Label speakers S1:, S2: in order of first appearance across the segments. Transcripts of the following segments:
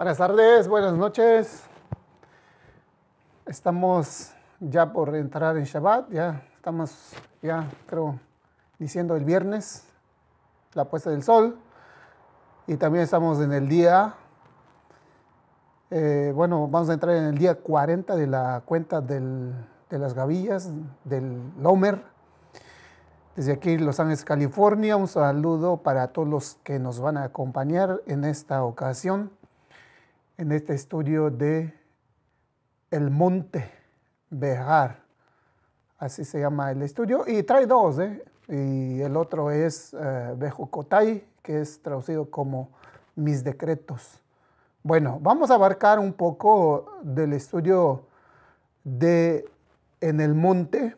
S1: Buenas tardes, buenas noches. Estamos ya por entrar en Shabbat, ya estamos, ya creo, diciendo el viernes, la puesta del sol. Y también estamos en el día, eh, bueno, vamos a entrar en el día 40 de la cuenta de las gavillas, del Lomer. Desde aquí, Los Ángeles, California, un saludo para todos los que nos van a acompañar en esta ocasión en este estudio de el monte Bejar. Así se llama el estudio. Y trae dos, ¿eh? Y el otro es eh, Bejucotay, que es traducido como Mis Decretos. Bueno, vamos a abarcar un poco del estudio de En el Monte.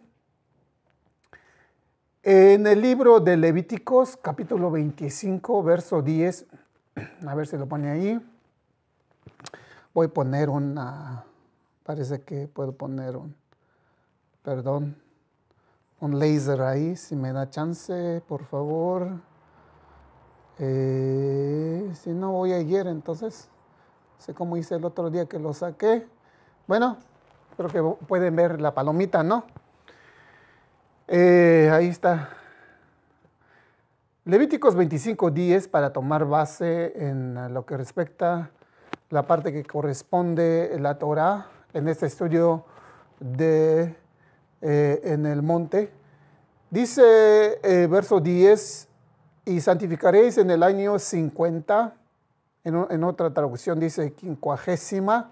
S1: En el libro de Levíticos, capítulo 25, verso 10, a ver si lo pone ahí. Voy a poner una, parece que puedo poner un, perdón, un laser ahí, si me da chance, por favor. Eh, si no voy a ayer, entonces, sé cómo hice el otro día que lo saqué. Bueno, creo que pueden ver la palomita, ¿no? Eh, ahí está. Levíticos 25, para tomar base en lo que respecta la parte que corresponde la Torah en este estudio de eh, en el monte. Dice el eh, verso 10, y santificaréis en el año 50, en, en otra traducción dice quincuagésima,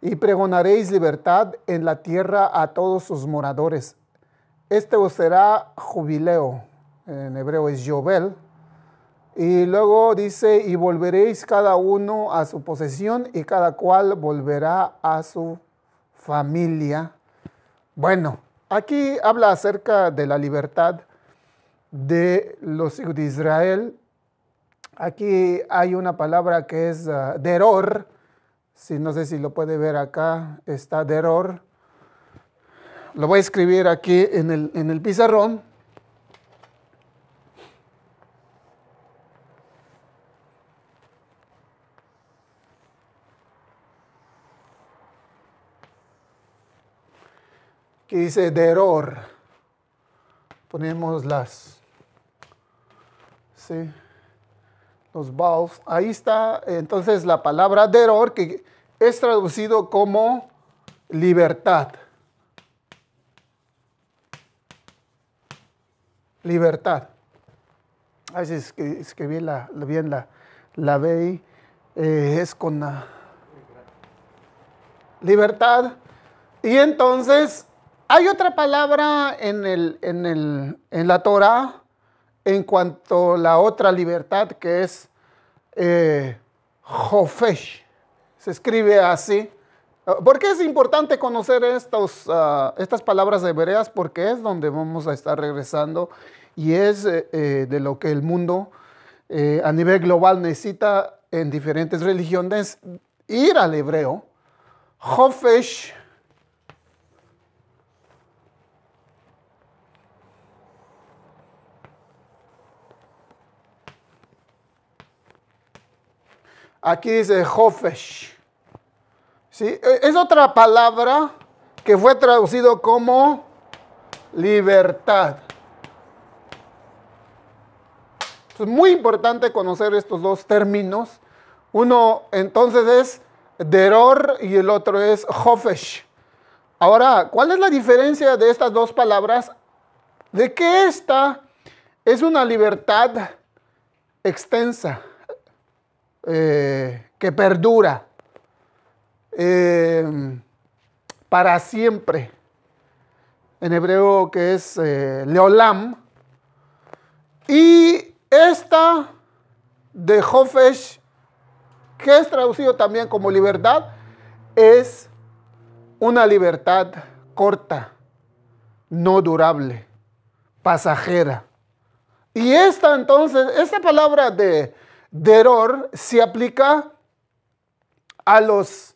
S1: y pregonaréis libertad en la tierra a todos sus moradores. Este os será jubileo, en hebreo es Yobel, y luego dice, y volveréis cada uno a su posesión y cada cual volverá a su familia. Bueno, aquí habla acerca de la libertad de los hijos de Israel. Aquí hay una palabra que es ah, deror. Si no sé si lo puede ver acá, está deror. Lo voy a escribir aquí en el, en el pizarrón. que dice de Ponemos las, ¿sí? Los valves. Ahí está entonces la palabra de que es traducido como libertad. Libertad. Así es que escribí la, bien la, la eh, es con la libertad. Y entonces hay otra palabra en, en, la Torah en cuanto a la otra libertad que es eh, Jofesh. Se escribe así. ¿Por qué es importante conocer estos, ah, estas palabras hebreas? Porque es donde vamos a estar regresando y es eh, eh, de lo que el mundo eh, a nivel global necesita en diferentes religiones ir al hebreo. Jofesh Aquí dice Hofesh. E, es otra palabra que fue traducido como libertad. Es muy importante conocer estos dos términos. Uno entonces es deror y el otro es hofesh. Ahora, ¿cuál es la diferencia de estas dos palabras? De que esta es una libertad extensa. Eh, que perdura eh, para siempre, en hebreo que es eh, Leolam, y esta de Jofesh, que es traducido también como libertad, es una libertad corta, no durable, pasajera. Y esta entonces, esta palabra de Deror se aplica a los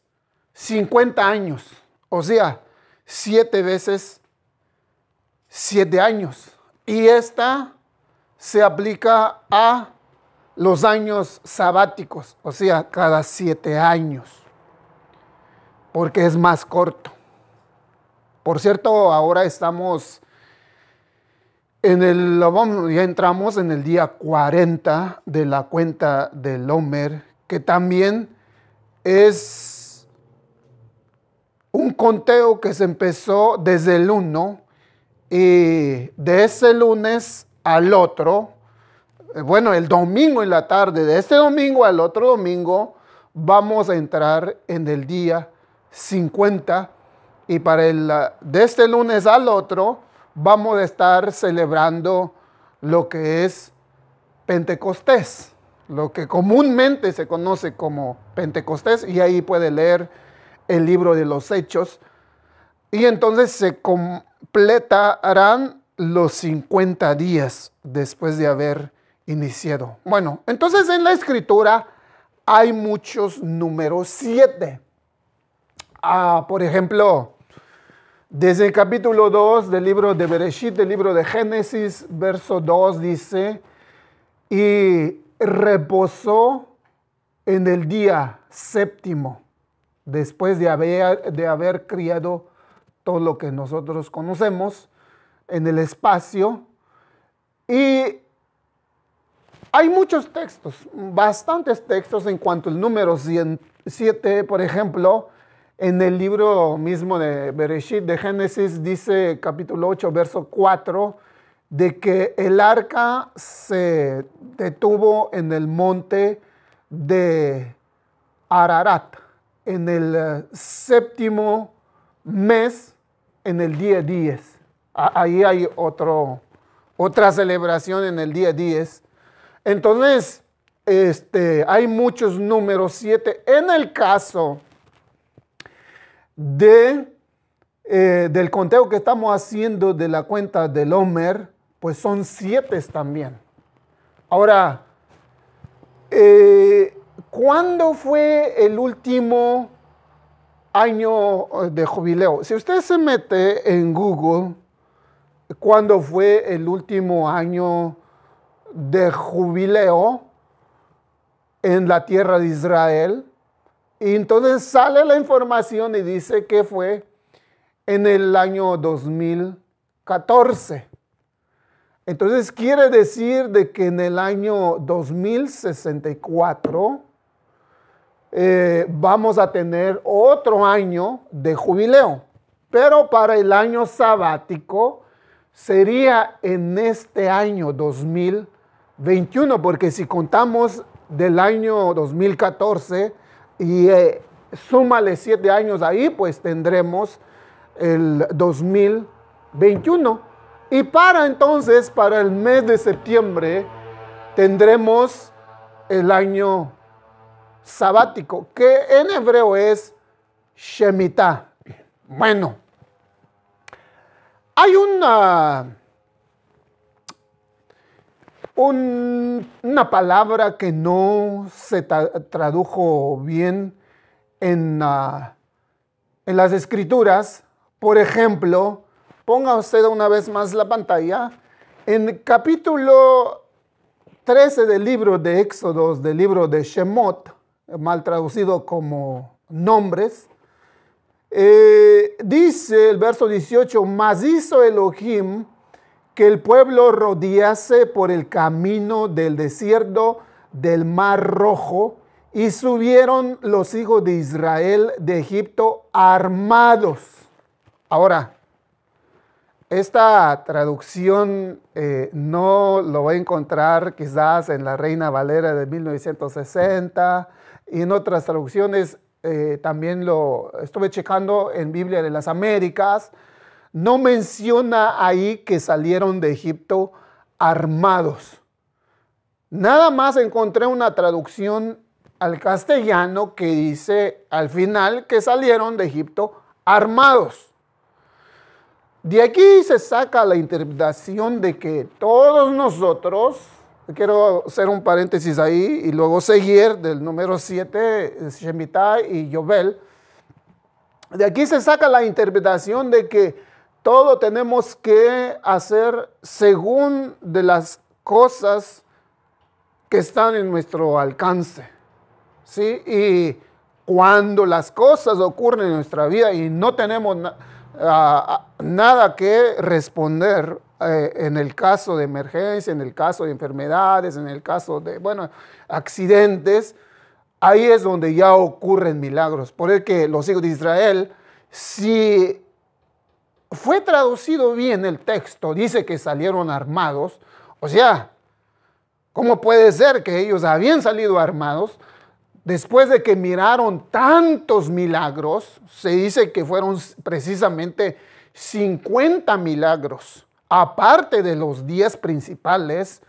S1: 50 años, o sea, 7 veces 7 años. Y esta se aplica a los años sabáticos, o sea, cada 7 años, porque es más corto. Por cierto, ahora estamos en el, ya entramos en el día 40 de la cuenta del Homer, que también es un conteo que se empezó desde el 1 y de ese lunes al otro, eh, bueno, el domingo en la tarde, de este domingo al otro domingo, vamos a entrar en el día 50 y para el, de este lunes al otro vamos a estar celebrando lo que es Pentecostés, lo que comúnmente se conoce como Pentecostés, y ahí puede leer el libro de los Hechos. Y entonces se completarán los 50 días después de haber iniciado. Bueno, entonces en la escritura hay muchos números, 7. Ah, por ejemplo, desde el capítulo 2 del libro de Bereshit, del libro de Génesis, verso 2 dice, y reposó en el día séptimo, después de haber, criado todo lo que nosotros conocemos en el espacio. Y hay muchos textos, bastantes textos en cuanto al número 7, por ejemplo, en el libro mismo de Bereshit, de Génesis, dice capítulo 8, verso 4, de que el arca se detuvo en el monte de Ararat, en el eh, séptimo mes, en el día 10. Ahí hay otro, otra celebración en el día 10. Entonces, este, hay muchos números 7. En el caso eh, del conteo que estamos haciendo de la cuenta del Homer, pues son siete también. Ahora, eh, ¿cuándo fue el último año eh, de jubileo? Si usted se mete en Google, ¿cuándo fue el último año de jubileo en la tierra de Israel? Y entonces sale la información y dice que fue en el año 2014. Entonces quiere decir de que en el año 2064 eh, vamos a tener otro año de jubileo. Pero para el año sabático sería en este año 2021, porque si contamos del año 2014, y eh, súmale siete años ahí, pues tendremos el 2021. Y para entonces, para el mes de septiembre, tendremos el año sabático, que en hebreo es Shemitah. Bueno, hay una una palabra que no se tradujo bien ah, en, las escrituras. Por ejemplo, ponga usted una vez más la pantalla. En capítulo 13 del libro de Éxodos, del libro de Shemot, mal traducido como nombres, eh, dice el verso 18, mas hizo Elohim que el pueblo rodease por el camino del desierto del mar rojo, y subieron los hijos de Israel de Egipto armados. Ahora, esta traducción eh, no lo voy a encontrar quizás en la Reina Valera de 1960 y en otras traducciones eh, también lo estuve checando en Biblia de las Américas no menciona ahí que salieron de Egipto armados. Nada más encontré una traducción al castellano que dice al final que salieron de Egipto armados. De aquí se saca la interpretación de que todos nosotros, quiero hacer un paréntesis ahí y luego seguir del número 7, Shemitah y Yobel, de aquí se saca la interpretación de que todo tenemos que hacer según de las cosas que están en nuestro alcance. ¿sí? Y cuando las cosas ocurren en nuestra vida y no tenemos nada que responder eh, en el caso de emergencia, en el caso de enfermedades, en el caso de, bueno, accidentes, ahí es donde ya ocurren milagros. Por eso que los hijos de Israel, si fue traducido bien el texto, dice que salieron armados, o sea, ¿cómo puede ser que ellos habían salido armados? Después de que miraron tantos milagros, se dice que fueron precisamente 50 milagros, aparte de los 10 principales.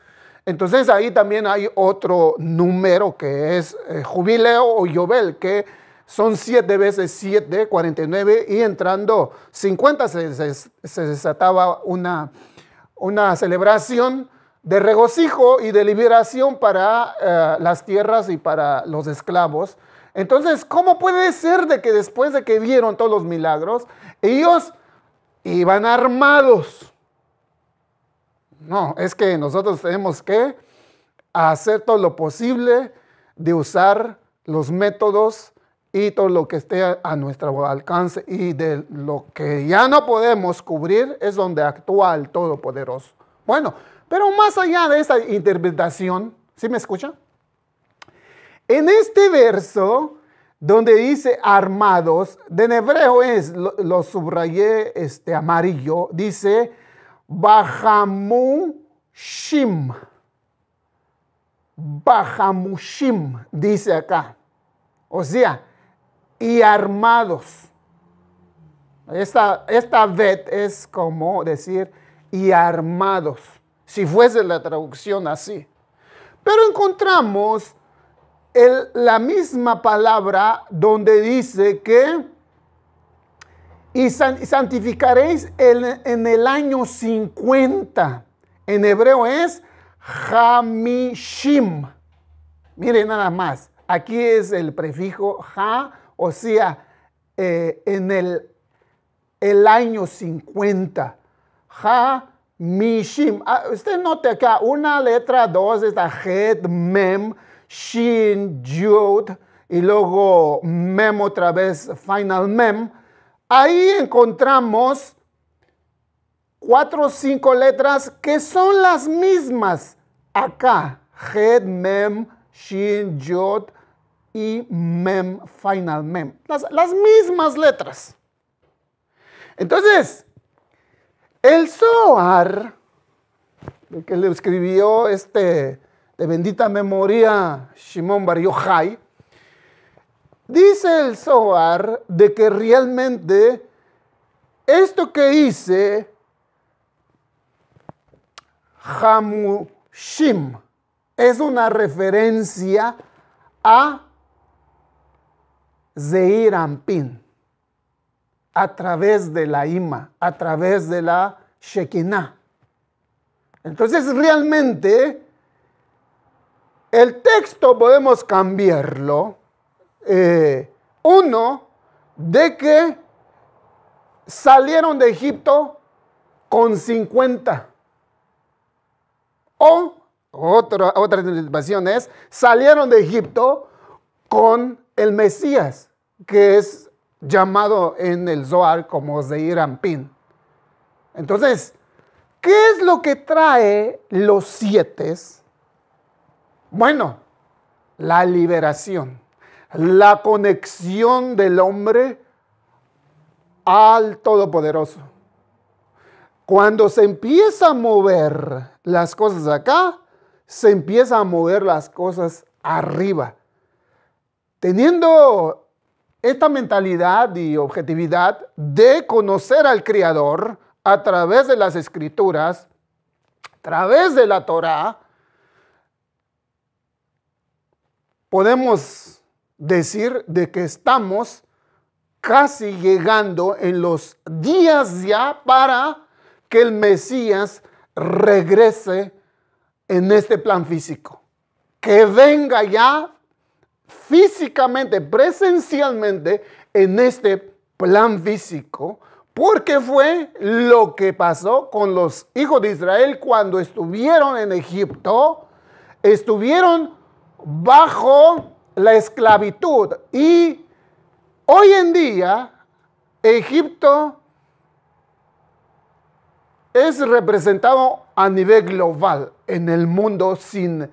S1: Entonces ahí también hay otro número que es eh, jubileo o yobel, que son siete veces siete, 49, y entrando 50 se, se desataba una, una, celebración de regocijo y de liberación para eh, las tierras y para los esclavos. Entonces, ¿cómo puede ser de que después de que vieron todos los milagros, ellos iban armados? No, es que nosotros tenemos que hacer todo lo posible de usar los métodos y todo lo que esté a nuestro alcance y de lo que ya no podemos cubrir es donde actúa el Todopoderoso. Bueno, pero más allá de esa interpretación, ¿sí me escucha? En este verso donde dice armados, de hebreo es, lo, subrayé este amarillo, dice Bahamushim. Bahamushim, dice acá. O sea, y armados. Esta, esta vet es como decir y armados, si fuese la traducción así. Pero encontramos el, la misma palabra donde dice que y santificaréis en, en, el año 50. En hebreo es Hamishim. Miren nada más. Aquí es el prefijo Ha o sea, eh, en el, el, año 50. Ha, Mishim. shim. Ah, usted note acá una letra, dos, está Het, Mem, Shin, Yud, y luego Mem otra vez, Final Mem. Ahí encontramos cuatro o cinco letras que son las mismas acá. Het, Mem, Shin, Yud, y mem, final mem. Las, mismas letras. Entonces, el Zohar, que le escribió este de bendita memoria Shimon Bar Yochai, dice el Zohar de que realmente esto que hice Hamushim es una referencia a Zeir a través de la Ima, a través de la Shekinah. Entonces realmente el texto podemos cambiarlo. Eh, uno, de que salieron de Egipto con 50. O otra, otra interpretación es, salieron de Egipto con el Mesías que es llamado en el Zohar como Zeir Pin. Entonces, ¿qué es lo que trae los siete? Bueno, la liberación, la conexión del hombre al Todopoderoso. Cuando se empieza a mover las cosas acá, se empieza a mover las cosas arriba. Teniendo esta mentalidad y objetividad de conocer al Creador a través de las escrituras, a través de la Torá, podemos decir de que estamos casi llegando en los días ya para que el Mesías regrese en este plan físico. Que venga ya físicamente, presencialmente en este plan físico, porque fue lo que pasó con los hijos de Israel cuando estuvieron en Egipto, estuvieron bajo la esclavitud y hoy en día Egipto es representado a nivel global en el mundo sin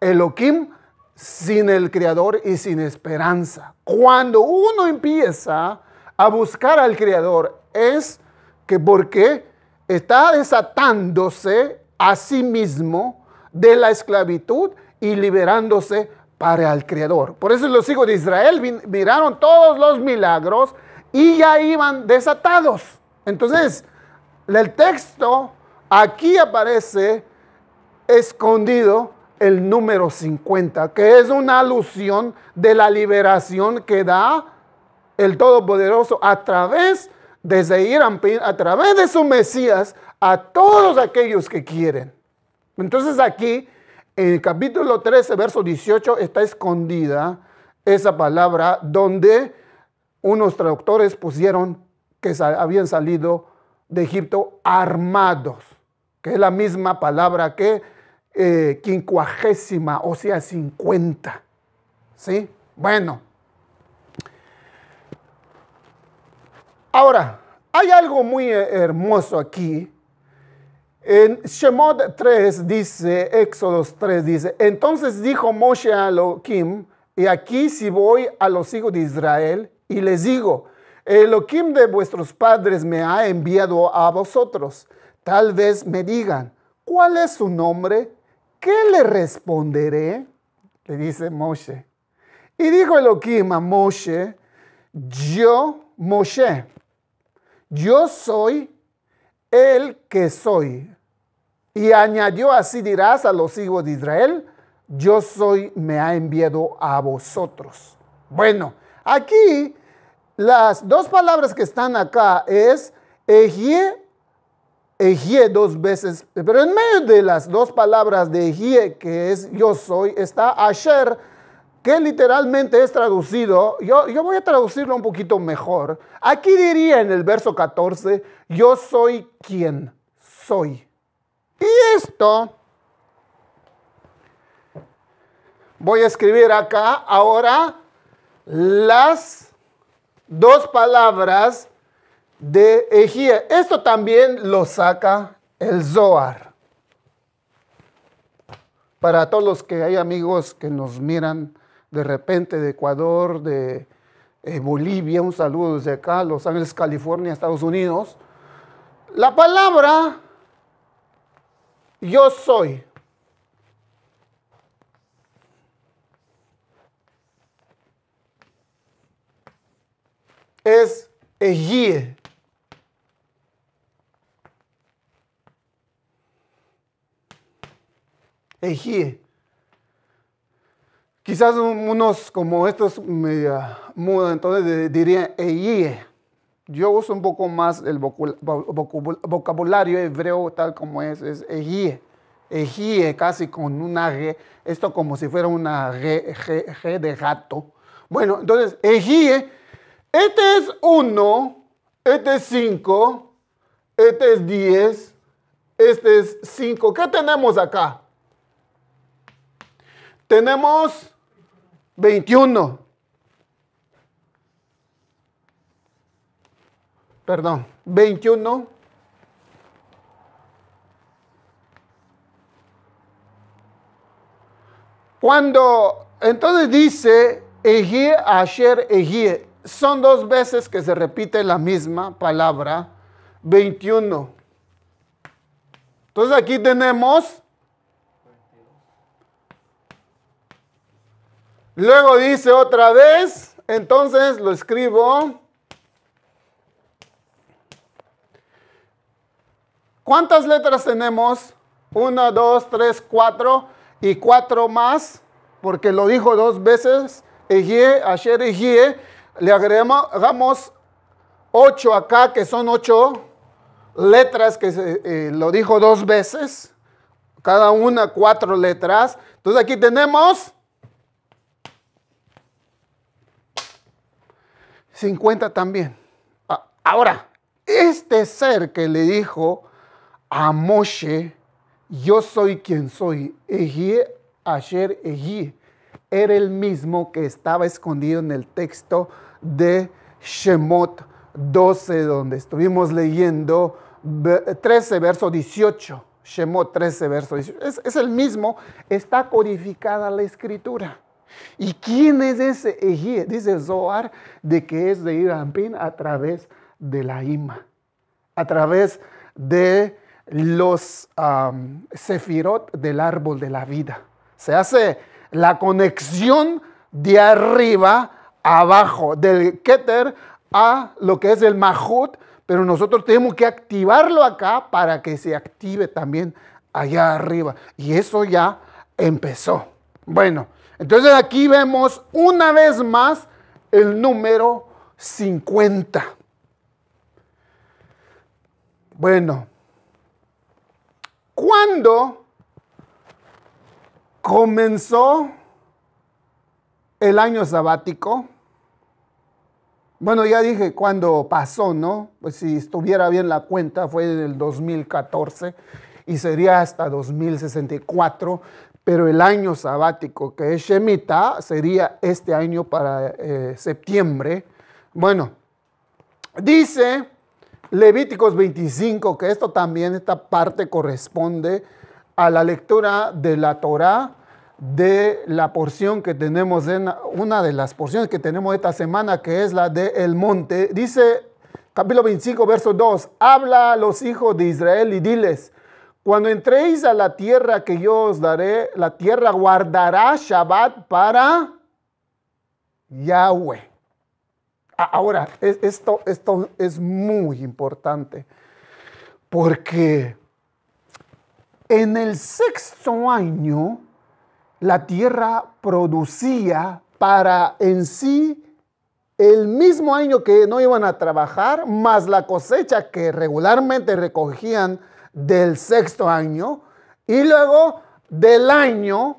S1: Elohim sin el Creador y sin esperanza. Cuando uno empieza a buscar al Creador es que porque está desatándose a sí mismo de la esclavitud y liberándose para el Creador. Por eso los hijos de Israel miraron todos los milagros y ya iban desatados. Entonces, el texto aquí aparece escondido el número 50, que es una alusión de la liberación que da el Todopoderoso a través de Zeir a través de su Mesías, a todos aquellos que quieren. Entonces aquí, en el capítulo 13, verso 18, está escondida esa palabra donde unos traductores pusieron que habían salido de Egipto armados, que es la misma palabra que eh, quincuagésima, o sea, 50. ¿Sí? Bueno. Ahora, hay algo muy hermoso aquí. En Shemot 3 dice, Éxodos 3 dice, entonces dijo Moshe a Elohim, y aquí si voy a los hijos de Israel y les digo, Elohim de vuestros padres me ha enviado a vosotros, tal vez me digan, ¿cuál es su nombre? ¿qué le responderé? Le dice Moshe. Y dijo Elohim a Moshe, yo, Moshe, yo soy el que soy. Y añadió, así dirás a los hijos de Israel, yo soy, me ha enviado a vosotros. Bueno, aquí las dos palabras que están acá es Eje Ejie dos veces, pero en medio de las dos palabras de Ejie, que es yo soy, está Asher, que literalmente es traducido, yo, yo voy a traducirlo un poquito mejor. Aquí diría en el verso 14, yo soy quien soy. Y esto, voy a escribir acá ahora las dos palabras de Ejía. Esto también lo saca el Zohar. Para todos los que hay amigos que nos miran de repente de Ecuador, de eh, Bolivia, un saludo desde acá, Los Ángeles, California, Estados Unidos. La palabra yo soy. Es Ejie. Ejíe. Quizás unos como estos me mudan entonces dirían Ejíe. Yo uso un poco más el vocabulario hebreo tal como es, es Ejíe. Ejíe, casi con una G, esto como si fuera una G, de gato. Bueno, entonces, Ejíe, este es uno este es cinco este es 10, este es cinco, ¿Qué tenemos acá? Tenemos 21. Perdón, 21. Cuando entonces dice Egie Asher Egie, son dos veces que se repite la misma palabra, 21. Entonces aquí tenemos Luego dice otra vez, entonces lo escribo. ¿Cuántas letras tenemos? Una, dos, tres, cuatro y cuatro más, porque lo dijo dos veces. Ejie, ayer Ejie. Le agregamos ocho acá, que son ocho letras, que se, eh, lo dijo dos veces. Cada una cuatro letras. Entonces aquí tenemos 50 también. Ahora, este ser que le dijo a Moshe, yo soy quien soy, Eji, Asher, era el mismo que estaba escondido en el texto de Shemot 12, donde estuvimos leyendo 13, verso 18. Shemot 13, verso 18. es el mismo, está codificada la escritura. ¿Y quién es ese ejí? Dice Zohar de que es de Irampín a través de la Ima, a través de los sefirot del árbol de la vida. Se hace la conexión de arriba abajo, del Keter a lo que es el Mahut, pero nosotros tenemos que activarlo acá para que se active también allá arriba. Y eso ya empezó. Bueno. Entonces aquí vemos una vez más el número 50. Bueno, ¿cuándo comenzó el año sabático? Bueno, ya dije cuando pasó, ¿no? Pues si estuviera bien la cuenta, fue en el 2014 y sería hasta 2064 pero el año sabático que es Shemitah sería este año para eh, septiembre. Bueno, dice Levíticos 25 que esto también, esta parte corresponde a la lectura de la Torah de la porción que tenemos una de las porciones que tenemos esta semana que es la de el monte dice capítulo 25 verso 2 habla a los hijos de Israel y diles cuando entréis a la tierra que yo os daré, la tierra guardará Shabbat para Yahweh. Ahora, esto, esto es muy importante porque en el sexto año la tierra producía para en sí el mismo año que no iban a trabajar, más la cosecha que regularmente recogían del sexto año y luego del año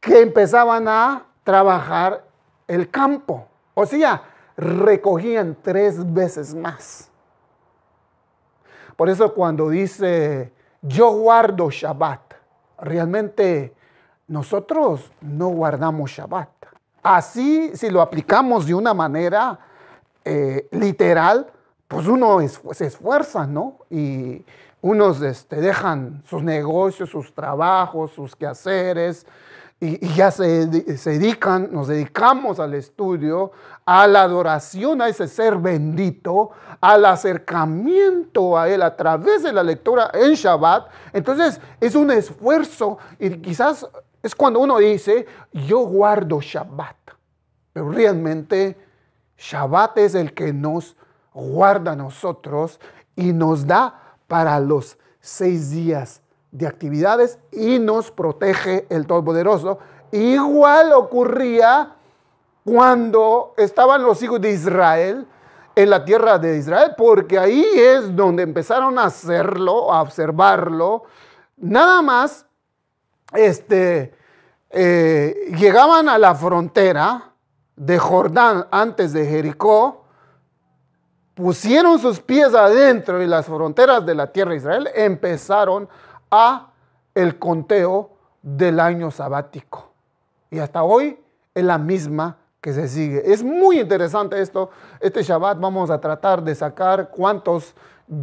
S1: que empezaban a trabajar el campo. O sea, recogían tres veces más. Por eso cuando dice, yo guardo Shabbat, realmente nosotros no guardamos Shabbat. Así, si lo aplicamos de una manera eh, literal, pues uno se esfuerza, ¿no? Y, unos este, dejan sus negocios, sus trabajos, sus quehaceres y, ya se, dedican, nos dedicamos al estudio, a la adoración a ese ser bendito, al acercamiento a Él a través de la lectura en Shabbat. Entonces es un esfuerzo y quizás es cuando uno dice, yo guardo Shabbat, pero realmente Shabbat es el que nos guarda a nosotros y nos da para los seis días de actividades y nos protege el Todopoderoso. Igual ocurría cuando estaban los hijos de Israel en la tierra de Israel, porque ahí es donde empezaron a hacerlo, a observarlo. Nada más, este, eh, llegaban a la frontera de Jordán antes de Jericó pusieron sus pies adentro y las fronteras de la tierra de Israel, empezaron a el conteo del año sabático. Y hasta hoy es la misma que se sigue. Es muy interesante esto. Este Shabbat vamos a tratar de sacar cuántos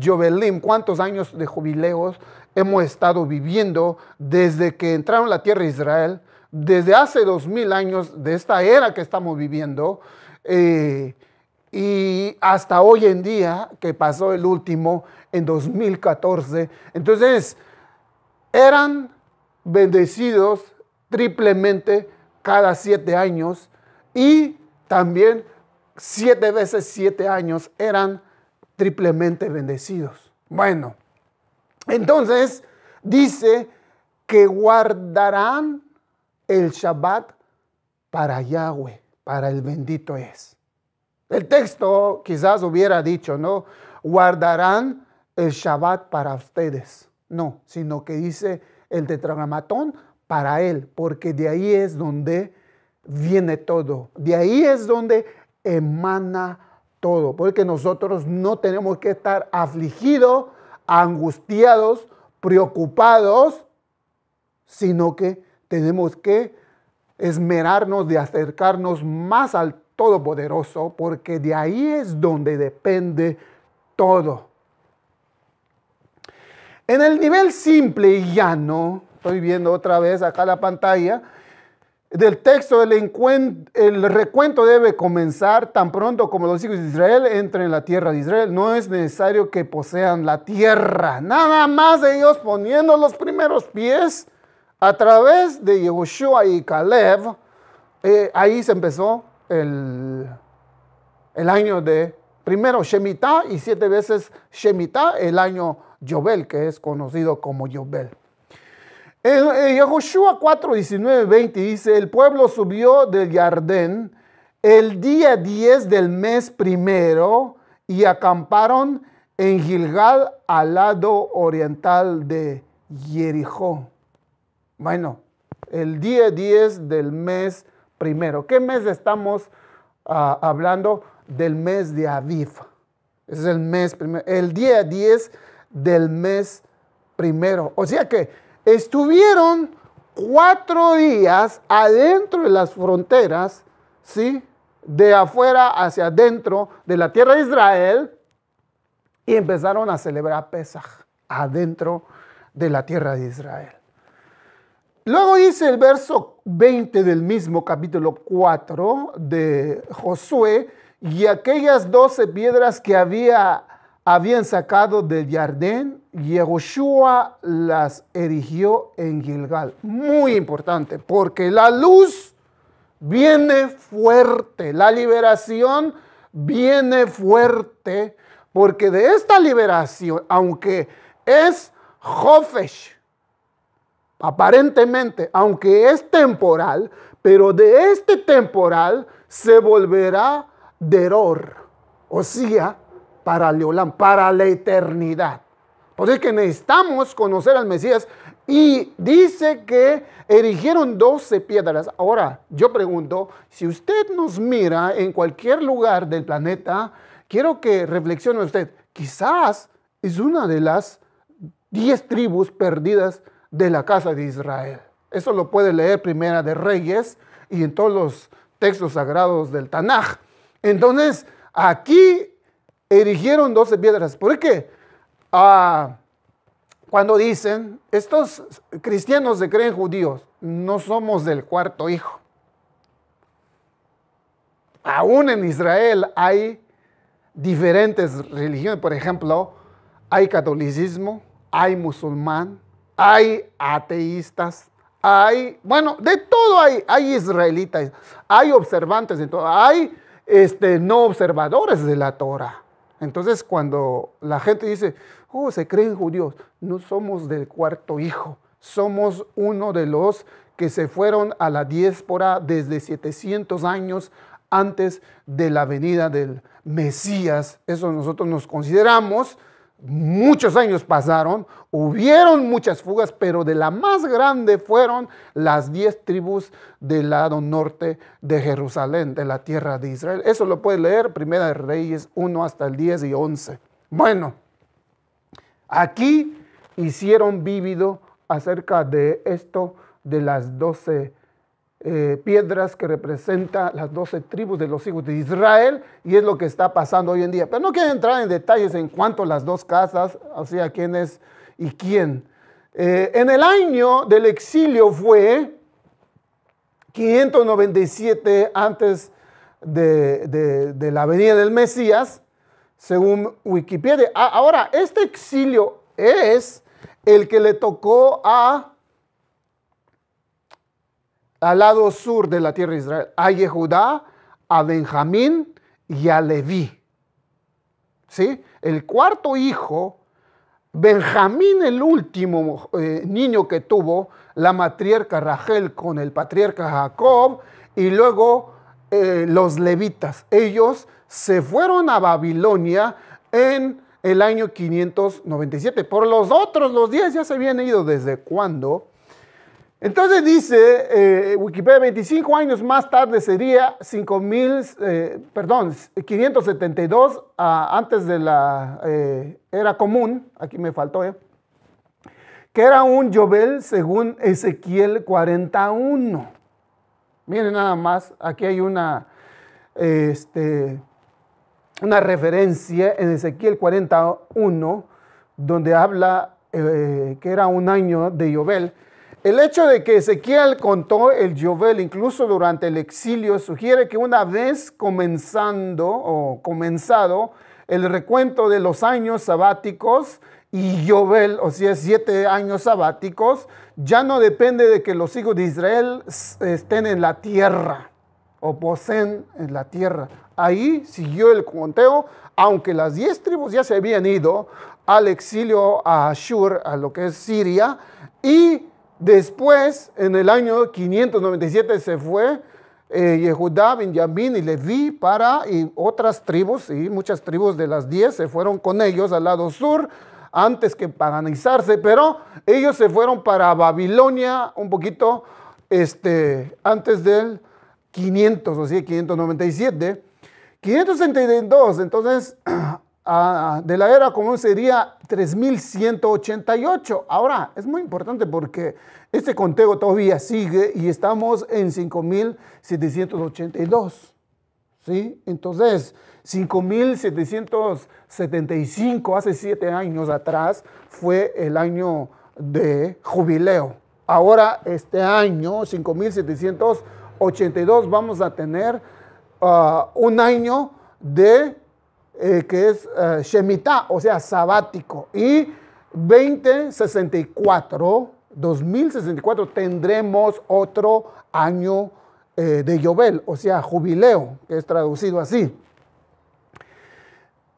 S1: Jovelim, cuántos años de jubileos hemos estado viviendo desde que entraron la tierra de Israel, desde hace dos mil años de esta era que estamos viviendo. Eh, y hasta hoy en día, que pasó el último en 2014. Entonces, eran bendecidos triplemente cada siete años y también siete veces siete años eran triplemente bendecidos. Bueno, entonces dice que guardarán el Shabbat para Yahweh, para el bendito es. El texto quizás hubiera dicho, ¿no? Guardarán el Shabbat para ustedes. No, sino que dice el tetragramatón para él, porque de ahí es donde viene todo. De ahí es donde emana todo, porque nosotros no tenemos que estar afligidos, angustiados, preocupados, sino que tenemos que esmerarnos de acercarnos más al Todopoderoso, porque de ahí es donde depende todo. En el nivel simple y llano, estoy viendo otra vez acá la pantalla, del texto el, el recuento debe comenzar tan pronto como los hijos de Israel entren en la tierra de Israel. No es necesario que posean la tierra, nada más ellos poniendo los primeros pies a través de Yehoshua y Caleb, eh, ahí se empezó el, año de, primero Shemitah y siete veces Shemitah, el año Yobel, que es conocido como Yobel. En Yahushua 4, 19, 20 dice, el pueblo subió del Jardín el día 10 del mes primero y acamparon en Gilgal al lado oriental de Jericó. Bueno, el día 10 del mes primero. ¿Qué mes estamos ah, hablando? Del mes de Aviv. Ese es el mes primero. El día 10 del mes primero. O sea que estuvieron cuatro días adentro de las fronteras, ¿sí? De afuera hacia adentro de la tierra de Israel y empezaron a celebrar Pesaj adentro de la tierra de Israel. Luego dice el verso 20 del mismo capítulo 4 de Josué, y aquellas doce piedras que había, habían sacado del jardín, Yehoshua las erigió en Gilgal. Muy importante, porque la luz viene fuerte, la liberación viene fuerte, porque de esta liberación, aunque es Jofesh, aparentemente, aunque es temporal, pero de este temporal se volverá deror, o sea, para Leolán, para la eternidad. Pues es que necesitamos conocer al Mesías y dice que erigieron 12 piedras. Ahora, yo pregunto, si usted nos mira en cualquier lugar del planeta, quiero que reflexione usted, quizás es una de las 10 tribus perdidas de la casa de Israel. Eso lo puede leer primera de Reyes y en todos los textos sagrados del Tanaj. Entonces, aquí erigieron 12 piedras. ¿Por qué? Ah, cuando dicen, estos cristianos se creen judíos, no somos del cuarto hijo. Aún en Israel hay diferentes religiones, por ejemplo, hay catolicismo, hay musulmán, hay ateístas, hay, bueno, de todo hay, hay israelitas, hay observantes de todo, hay este, no observadores de la Torah. Entonces cuando la gente dice, oh, se creen judíos, no somos del cuarto hijo, somos uno de los que se fueron a la diáspora desde 700 años antes de la venida del Mesías. Eso nosotros nos consideramos muchos años pasaron, hubieron muchas fugas, pero de la más grande fueron las diez tribus del lado norte de Jerusalén, de la tierra de Israel. Eso lo puedes leer, Primera de Reyes 1 hasta el 10 y 11. Bueno, aquí hicieron vívido acerca de esto de las doce eh, piedras que representa las doce tribus de los hijos de Israel y es lo que está pasando hoy en día. Pero no quiero entrar en detalles en cuanto a las dos casas, o sea, quién es y quién. Eh, en el año del exilio fue 597 antes de, de la venida del Mesías, según Wikipedia. Ah, ahora, este exilio es el que le tocó a al lado sur de la tierra de Israel, a Judá, a Benjamín y a Leví. ¿Sí? El cuarto hijo, Benjamín el último eh, niño que tuvo, la matriarca Rachel con el patriarca Jacob, y luego eh, los levitas. Ellos se fueron a Babilonia en el año 597. Por los otros, los diez ya se habían ido desde cuándo entonces dice eh, Wikipedia, 25 años más tarde sería 5,000, eh, perdón, 572 ah, antes de la eh, era común, aquí me faltó, que era un Yobel según Ezequiel 41. Miren nada más, aquí hay una, este, una referencia en Ezequiel 41 donde habla que era un año de Yobel. El hecho de que Ezequiel contó el Jovel incluso durante el exilio sugiere que una vez comenzando o comenzado el recuento de los años sabáticos y Jovel, o sea, siete años sabáticos, ya no depende de que los hijos de Israel estén en la tierra o poseen en la tierra. Ahí siguió el conteo, aunque las diez tribus ya se habían ido al exilio a Ashur, a lo que es Siria, y Después, en el año 597, se fue eh, Yehudá, Benjamín y Leví para y otras tribus, y muchas tribus de las diez se fueron con ellos al lado sur antes que paganizarse, pero ellos se fueron para Babilonia un poquito este, antes del 500, o sea, 597. 562, entonces de la era común sería 3188. Ahora, es muy importante porque este conteo todavía sigue y estamos en 5782. ¿sí? Entonces, 5775, hace siete años atrás, fue el año de jubileo. Ahora, este año, 5782, vamos a tener ah, un año de eh, que es eh, Shemitah, o sea, sabático. Y 2064, 2064, tendremos otro año eh, de Yobel, o sea, jubileo, que es traducido así.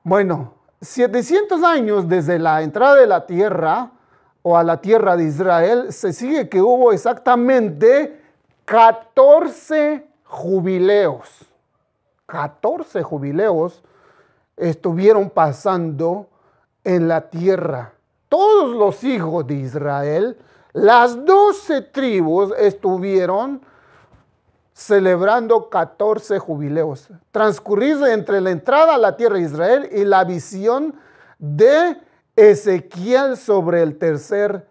S1: Bueno, 700 años desde la entrada de la tierra o a la tierra de Israel, se sigue que hubo exactamente 14 jubileos. 14 jubileos estuvieron pasando en la tierra. Todos los hijos de Israel, las doce tribus estuvieron celebrando 14 jubileos, transcurridos entre la entrada a la tierra de Israel y la visión de Ezequiel sobre el tercer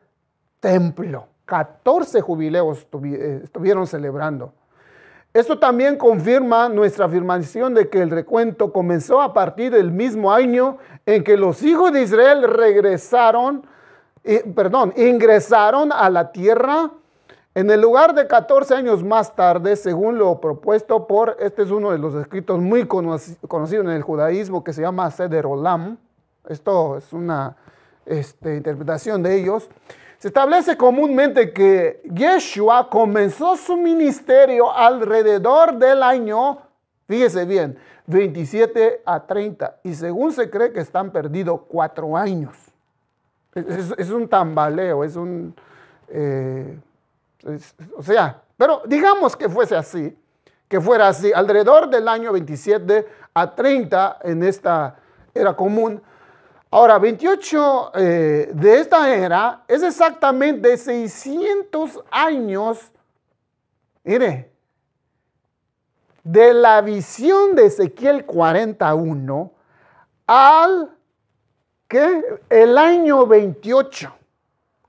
S1: templo. 14 jubileos eh, estuvieron celebrando. Esto también confirma nuestra afirmación de que el recuento comenzó a partir del mismo año en que los hijos de Israel regresaron, eh, perdón, ingresaron a la tierra en el lugar de 14 años más tarde, según lo propuesto por, este es uno de los escritos muy conocidos en el judaísmo que se llama Olam, Esto es una este, interpretación de ellos. Se establece comúnmente que Yeshua comenzó su ministerio alrededor del año, fíjese bien, 27 a 30, y según se cree que están perdidos cuatro años. Es, un tambaleo, es un... Eh, o sea, pero digamos que fuese así, que fuera así, alrededor del año 27 a 30 en esta era común, Ahora, 28 eh, de esta era es exactamente 600 años, mire, de la visión de Ezequiel 41 al ¿qué? el año 28,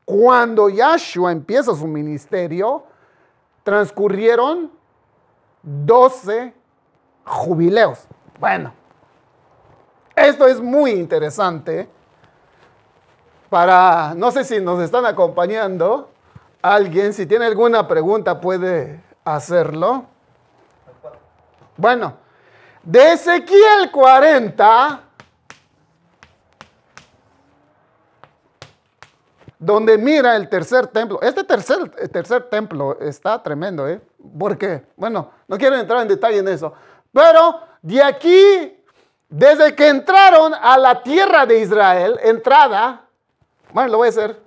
S1: cuando Yahshua empieza su ministerio, transcurrieron 12 jubileos. Bueno, esto es muy interesante para, no sé si nos están acompañando, alguien, si tiene alguna pregunta puede hacerlo. Bueno, de Ezequiel 40, donde mira el tercer templo. Este tercer, eh, tercer templo está tremendo, ¿eh? Porque, bueno, no quiero entrar en detalle en eso. Pero de aquí desde que entraron a la tierra de Israel, entrada, bueno, lo voy a hacer.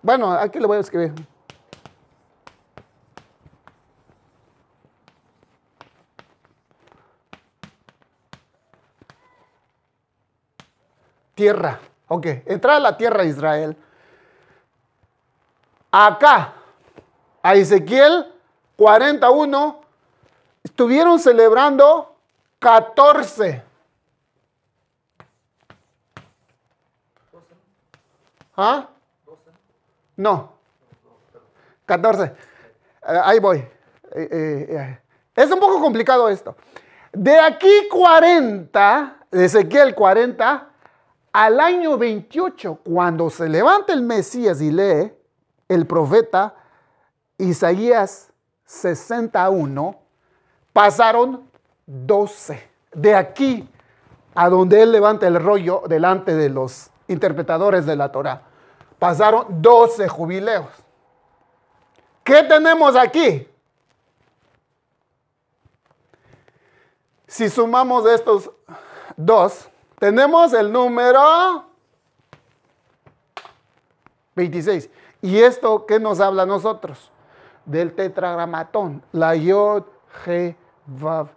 S1: Bueno, aquí lo voy a escribir. Tierra, ok, entrar a la tierra de Israel. Acá, a Ezequiel 41, estuvieron celebrando 14. ¿Ah? No. 14. Eh, ahí voy. Eh, eh, es un poco complicado esto. De aquí 40, de Ezequiel 40, al año 28, cuando se levanta el Mesías y lee el profeta Isaías 61, pasaron 12. De aquí a donde él levanta el rollo delante de los interpretadores de la Torá. Pasaron 12 jubileos. ¿Qué tenemos aquí? Si sumamos estos dos, tenemos el número 26. ¿Y esto qué nos habla a nosotros? Del tetragramatón, la Yod, He, Vav,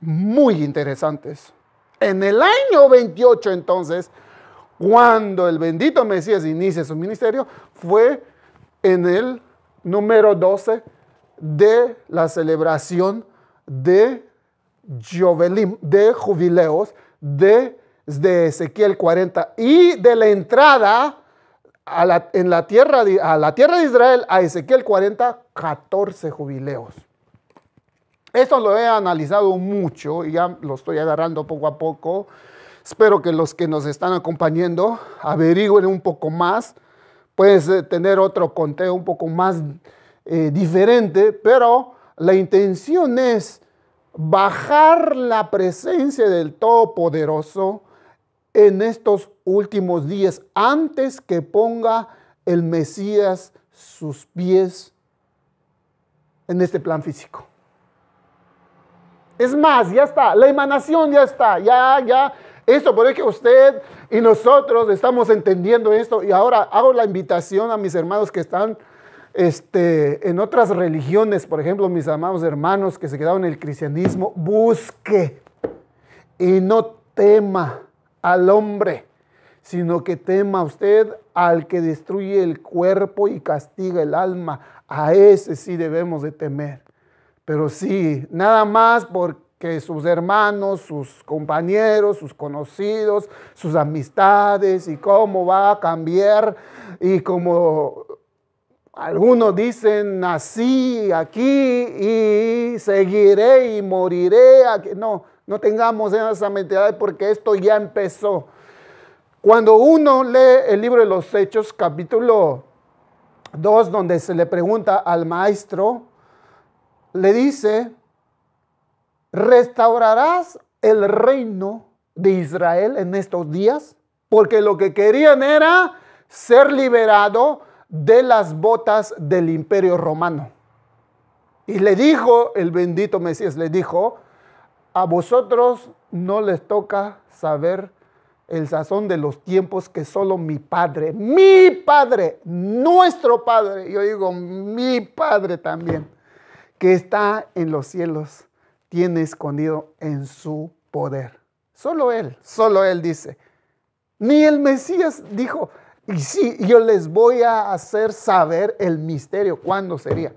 S1: muy interesantes. En el año 28 entonces, cuando el bendito Mesías inicia su ministerio, fue en el número 12 de la celebración de de jubileos, de, de, Ezequiel 40 y de la entrada a la, en la tierra, a la tierra de Israel a Ezequiel 40, 14 jubileos. Esto lo he analizado mucho y ya lo estoy agarrando poco a poco. Espero que los que nos están acompañando averigüen un poco más. Puedes tener otro conteo un poco más eh, diferente, pero la intención es bajar la presencia del Todopoderoso en estos últimos días, antes que ponga el Mesías sus pies en este plan físico. Es más, ya está, la emanación ya está, ya, ya. Eso, por que usted y nosotros estamos entendiendo esto. Y ahora hago la invitación a mis hermanos que están este, en otras religiones, por ejemplo, mis amados hermanos que se quedaron en el cristianismo, busque y no tema al hombre, sino que tema usted al que destruye el cuerpo y castiga el alma. A ese sí debemos de temer pero sí, nada más porque sus hermanos, sus compañeros, sus conocidos, sus amistades y cómo va a cambiar y como algunos dicen, nací aquí y seguiré y moriré. Aquí. No, no tengamos esa mentalidad porque esto ya empezó. Cuando uno lee el libro de los Hechos, capítulo 2, donde se le pregunta al maestro, le dice, restaurarás el reino de Israel en estos días, porque lo que querían era ser liberado de las botas del imperio romano. Y le dijo, el bendito Mesías le dijo, a vosotros no les toca saber el sazón de los tiempos que solo mi padre, mi padre, nuestro padre, yo digo mi padre también, que está en los cielos tiene escondido en su poder. Solo Él, solo Él dice. Ni el Mesías dijo, y sí, yo les voy a hacer saber el misterio, cuándo sería.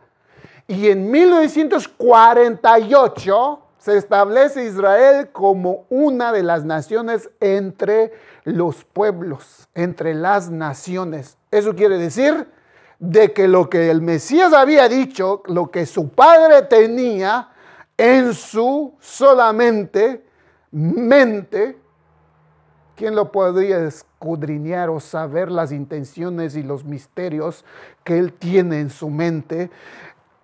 S1: Y en 1948 se establece Israel como una de las naciones entre los pueblos, entre las naciones. Eso quiere decir de que lo que el Mesías había dicho, lo que su padre tenía en su solamente mente, ¿quién lo podría escudriñar o saber las intenciones y los misterios que él tiene en su mente?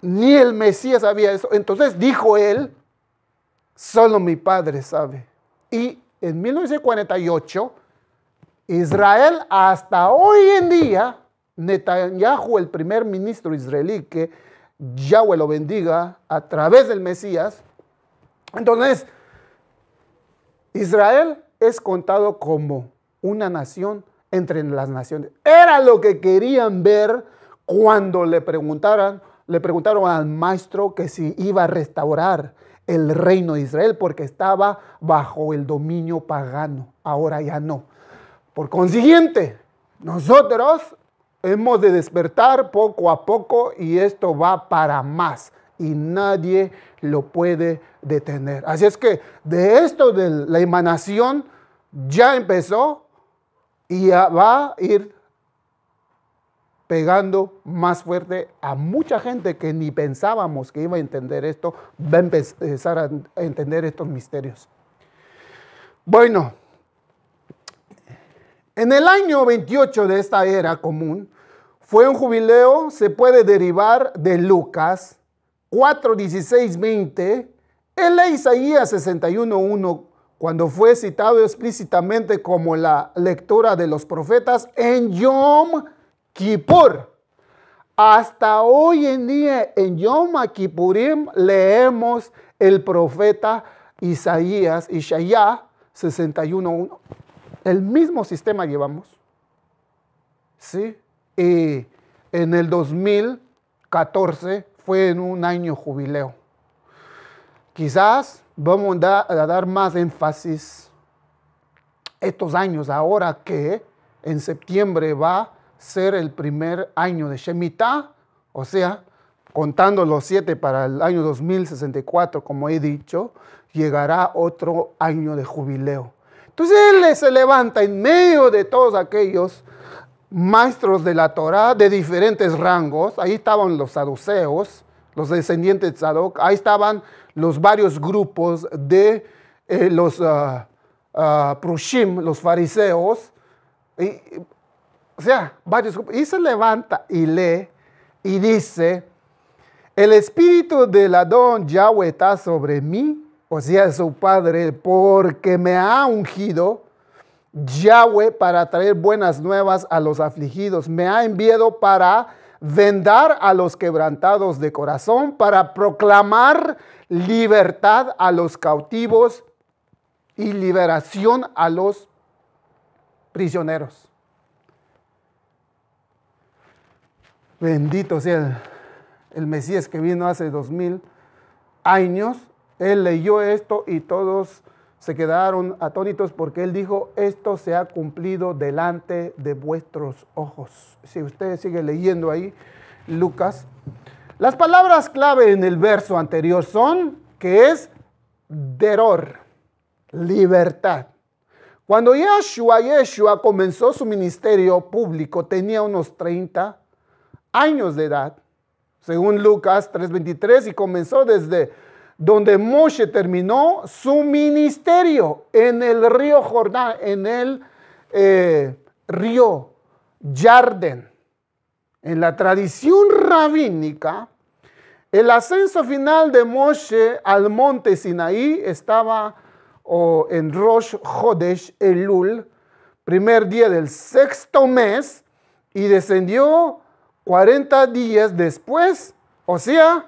S1: Ni el Mesías sabía eso. Entonces dijo él, solo mi padre sabe. Y en 1948, Israel hasta hoy en día Netanyahu, el primer ministro israelí, que Yahweh lo bendiga a través del Mesías. Entonces, Israel es contado como una nación entre las naciones. Era lo que querían ver cuando le preguntaran, le preguntaron al maestro que si iba a restaurar el reino de Israel porque estaba bajo el dominio pagano. Ahora ya no. Por consiguiente, nosotros Hemos de despertar poco a poco y esto va para más y nadie lo puede detener. Así es que de esto de la emanación ya empezó y va a ir pegando más fuerte a mucha gente que ni pensábamos que iba a entender esto, va a empezar a entender estos misterios. Bueno, en el año 28 de esta era común, fue un jubileo, se puede derivar de Lucas 4, 20. En la Isaías 61, cuando fue citado explícitamente como la lectura de los profetas en Yom Kippur. Hasta hoy en día en Yom Kippurim leemos el profeta Isaías, Isaías 61.1. El mismo sistema llevamos. ¿Sí? y en el 2014 fue en un año jubileo. Quizás vamos a dar más énfasis estos años ahora que en septiembre va a ser el primer año de Shemitah, o sea, contando los siete para el año 2064, como he dicho, llegará otro año de jubileo. Entonces él se levanta en medio de todos aquellos maestros de la Torá de diferentes rangos. Ahí estaban los saduceos, los descendientes de Sadoc. Ahí estaban los varios grupos de eh, los ah, ah, prushim, los fariseos. Y, o sea, varios Y se levanta y lee y dice, el espíritu del Adón Yahweh está sobre mí, o sea, su padre, porque me ha ungido Yahweh para traer buenas nuevas a los afligidos. Me ha enviado para vendar a los quebrantados de corazón, para proclamar libertad a los cautivos y liberación a los prisioneros. Bendito sea el, el Mesías que vino hace dos mil años. Él leyó esto y todos se quedaron atónitos porque él dijo, esto se ha cumplido delante de vuestros ojos. Si usted sigue leyendo ahí, Lucas, las palabras clave en el verso anterior son que es deror, libertad. Cuando Yeshua, Yeshua comenzó su ministerio público, tenía unos 30 años de edad, según Lucas 3:23, y comenzó desde donde Moshe terminó su ministerio en el río Jordán, en el eh, río Yarden. En la tradición rabínica, el ascenso final de Moshe al monte Sinaí estaba en Rosh Hodesh Elul, primer día del sexto mes, y descendió 40 días después, o sea,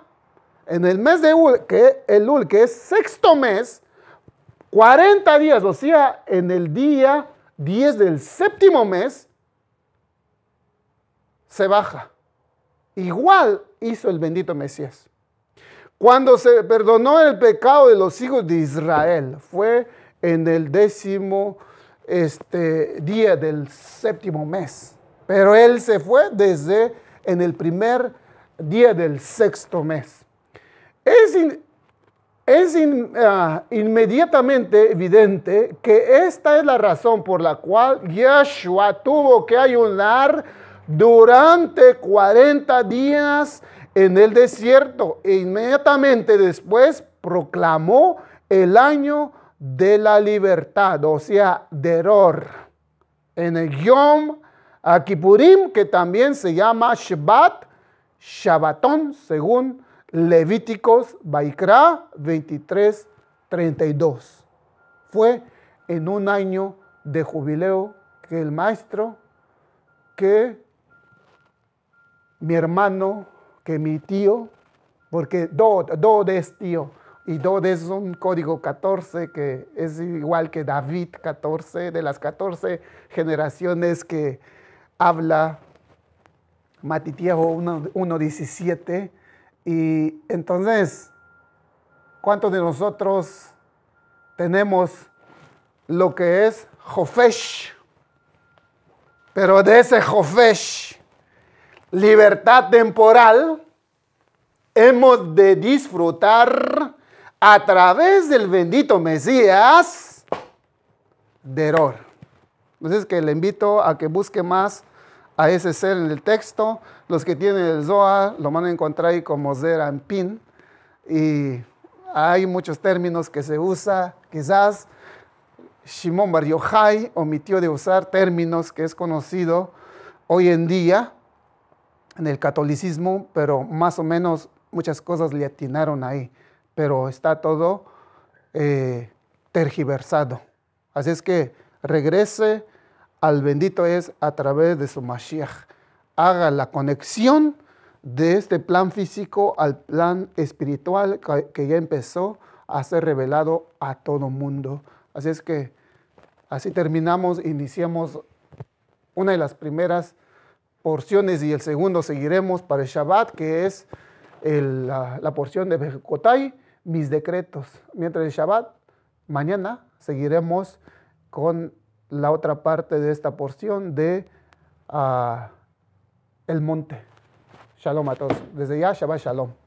S1: en el mes de Ul, que el que es sexto mes, 40 días, o sea, en el día 10 del séptimo mes, se baja. Igual hizo el bendito Mesías. Cuando se perdonó el pecado de los hijos de Israel, fue en el décimo este, día del séptimo mes. Pero él se fue desde en el primer día del sexto mes. Es, es ah, inmediatamente evidente que esta es la razón por la cual Yeshua tuvo que ayunar durante 40 días en el desierto e inmediatamente después proclamó el año de la libertad, o sea, de error. En el Yom Akipurim, que también se llama Shabbat, Shabbatón, según Levíticos, Baikra 23, 32. Fue en un año de jubileo que el maestro, que mi hermano, que mi tío, porque Dod, es tío, y Dod es un código 14 que es igual que David 14, de las 14 generaciones que habla Matitiejo 1.17, y entonces, ¿cuántos de nosotros tenemos lo que es Jofesh? Pero de ese Jofesh, libertad temporal, hemos de disfrutar a través del bendito Mesías de error. Entonces pues que le invito a que busque más a ese ser en el texto. Los que tienen el Zohar lo van a encontrar ahí como pin Y hay muchos términos que se usa. Quizás Shimon Bar Yochai omitió de usar términos que es conocido hoy en día en el catolicismo, pero más o menos muchas cosas le atinaron ahí. Pero está todo eh, tergiversado. Así es que regrese al bendito es a través de su Mashiach. Haga la conexión de este plan físico al plan espiritual que ya empezó a ser revelado a todo mundo. Así es que así terminamos, iniciamos una de las primeras porciones y el segundo seguiremos para el Shabbat, que es la, porción de Bejucotay, mis decretos. Mientras el Shabbat, mañana seguiremos con la otra parte de esta porción de ah, el monte. Shalom a todos. Desde ya, Shabbat Shalom.